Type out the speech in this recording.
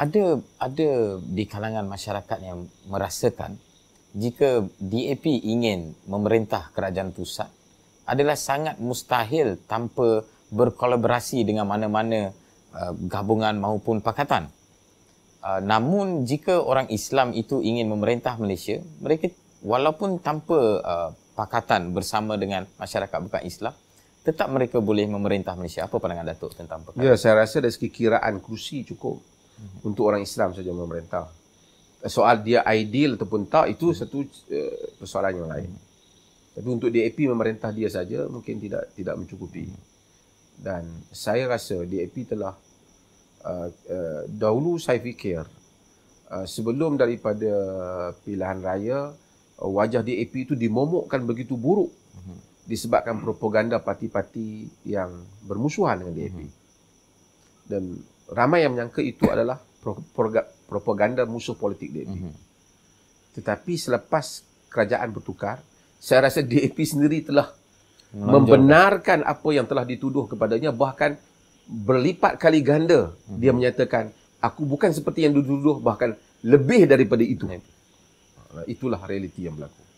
ada ada di kalangan masyarakat yang merasakan jika DAP ingin memerintah kerajaan pusat adalah sangat mustahil tanpa berkolaborasi dengan mana-mana uh, gabungan maupun pakatan. Uh, namun jika orang Islam itu ingin memerintah Malaysia, mereka walaupun tanpa uh, pakatan bersama dengan masyarakat bukan Islam, tetap mereka boleh memerintah Malaysia. Apa pandangan Datuk tentang perkara? Ya, saya rasa dari segi kiraan kursi cukup untuk orang Islam saja memerintah. Soal dia ideal ataupun tak itu hmm. satu uh, persoalan yang lain. Tapi untuk DAP memerintah dia saja mungkin tidak tidak mencukupi. Dan saya rasa DAP telah uh, uh, dahulu saya fikir uh, sebelum daripada pilihan raya uh, wajah DAP itu dimomokkan begitu buruk disebabkan propaganda parti-parti yang bermusuhan dengan DAP. Mhm. Dan ramai yang menyangka itu adalah propaganda musuh politik DAP. Mm-hmm. Tetapi selepas kerajaan bertukar, saya rasa DAP sendiri telah Menonjol. membenarkan apa yang telah dituduh kepadanya bahkan berlipat kali ganda mm-hmm. dia menyatakan aku bukan seperti yang dituduh bahkan lebih daripada itu. Itulah realiti yang berlaku.